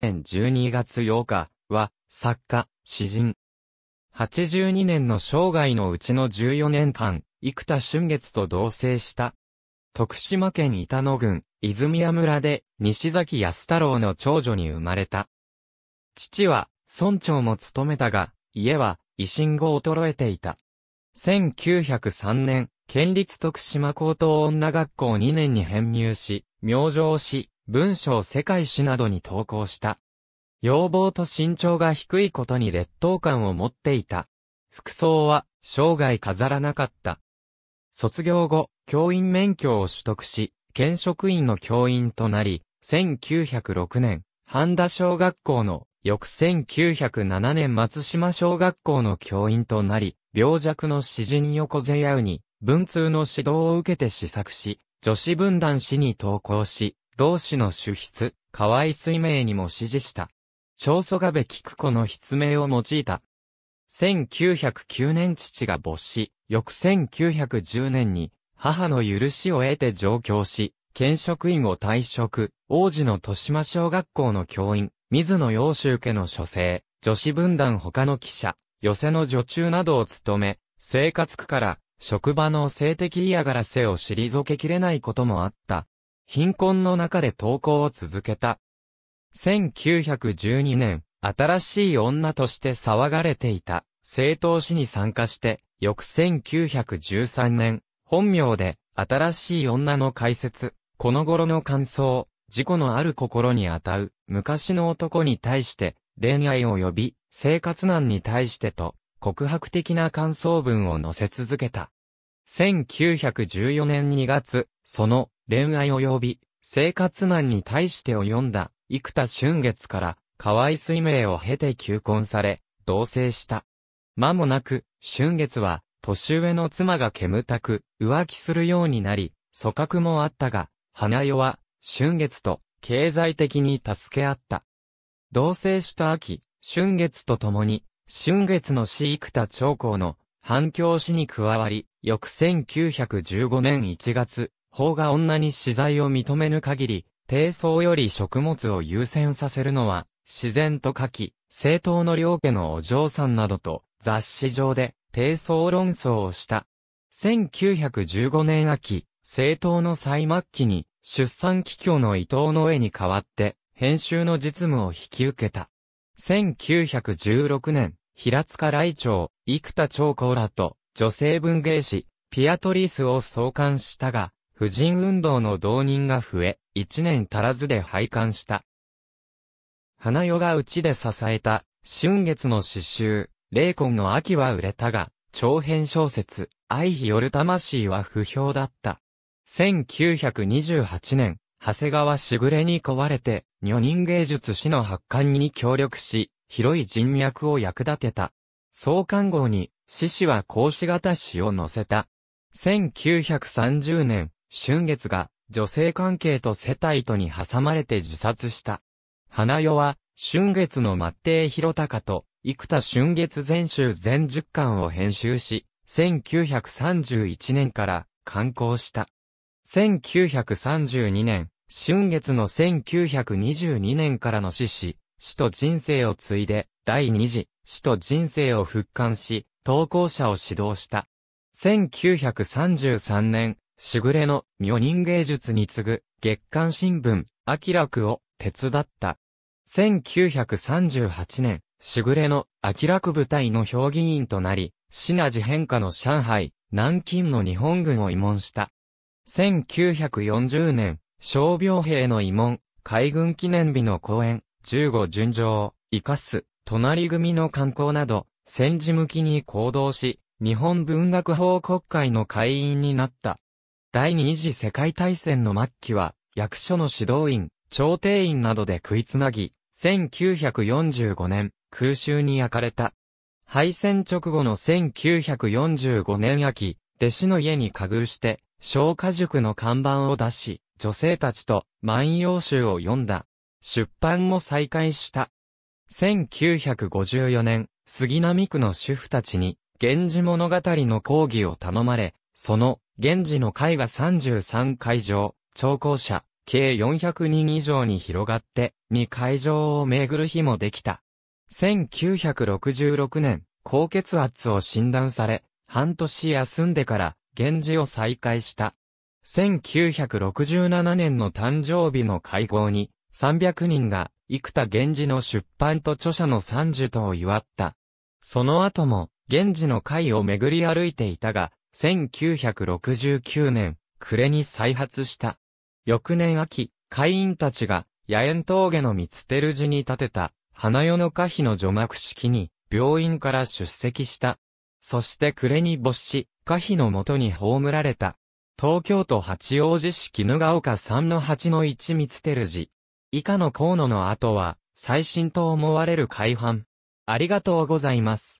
年12月8日は、作家、詩人。82年の生涯のうちの14年間、生田春月と同棲した。徳島県板野郡、泉谷村で、西崎安太郎の長女に生まれた。父は、村長も務めたが、家は、維新後衰えていた。1903年、県立徳島高等女学校2年に編入し、明星し、文章世界史などに投稿した。要望と身長が低いことに劣等感を持っていた。服装は生涯飾らなかった。卒業後、教員免許を取得し、県職員の教員となり、1906年、半田小学校の、翌1907年松島小学校の教員となり、病弱の指示に横瀬やうに、文通の指導を受けて試作し、女子分断誌に投稿し、同志の主筆、河合水明にも指示した。長祖壁菊子の筆名を用いた。1909年父が没し、翌1910年に母の許しを得て上京し、県職員を退職、王子の豊島小学校の教員、水野洋州家の書生、女子分団他の記者、寄せの女中などを務め、生活苦から職場の性的嫌がらせを退けきれないこともあった。貧困の中で投稿を続けた。1912年、新しい女として騒がれていた、政党史に参加して、翌1913年、本名で、新しい女の解説、この頃の感想、事故のある心にあたう、昔の男に対して、恋愛を呼び、生活難に対してと、告白的な感想文を載せ続けた。1914年2月、その、恋愛及び生活難に対して及んだ幾田春月から河合水明を経て求婚され、同棲した。間もなく、春月は年上の妻が煙たく浮気するようになり、組閣もあったが、花代は春月と経済的に助け合った。同棲した秋、春月と共に、春月の死幾田長江の反響死に加わり、翌1915年1月、法が女に死罪を認めぬ限り、低層より食物を優先させるのは、自然と書き、政党の両家のお嬢さんなどと、雑誌上で、低層論争をした。1915年秋、政党の最末期に、出産企業の伊藤の絵に代わって、編集の実務を引き受けた。1916年、平塚来長、生田長公らと、女性文芸誌、ピアトリースを創刊したが、婦人運動の動人が増え、一年足らずで廃刊した。花代がうちで支えた、春月の詩集、霊魂の秋は売れたが、長編小説、愛日よる魂は不評だった。1928年、長谷川しぐれに壊れて、女人芸術史の発刊に協力し、広い人脈を役立てた。創刊号に、獅子は格子型詩を載せた。1930年、春月が女性関係と世帯とに挟まれて自殺した。花代は、春月の末帝広隆と、幾田春月全集全十巻を編集し、1931年から刊行した。1932年、春月の1922年からの死死、死と人生を継いで、第二次、死と人生を復刊し、投稿者を指導した。1933年、ぐれの女人芸術に次ぐ月刊新聞、ラクを手伝った。1938年、ぐれのラク部隊の評議員となり、シナジ変化の上海、南京の日本軍を慰問した。1940年、傷病兵の慰問、海軍記念日の講演、15巡上、生かす、隣組の観光など、戦時向きに行動し、日本文学法国会の会員になった。第二次世界大戦の末期は、役所の指導員、調停員などで食いつなぎ、1945年、空襲に焼かれた。敗戦直後の1945年秋、弟子の家に加遇して、昇華塾の看板を出し、女性たちと万葉集を読んだ。出版も再開した。1954年、杉並区の主婦たちに、源氏物語の講義を頼まれ、その現時の会が33会場、聴講者、計400人以上に広がって、2会場を巡る日もできた。1966年、高血圧を診断され、半年休んでから、源氏を再開した。1967年の誕生日の会合に、300人が、幾田源氏の出版と著者の三受とを祝った。その後も、源氏の会を巡り歩いていたが、1969年、暮れに再発した。翌年秋、会員たちが、野縁峠の見つてる寺に建てた、花代の可否の除幕式に、病院から出席した。そして暮れに没し、可否のもとに葬られた。東京都八王子市絹ヶ丘3の8の1見つてる寺。以下の河野の後は、最新と思われる改版。ありがとうございます。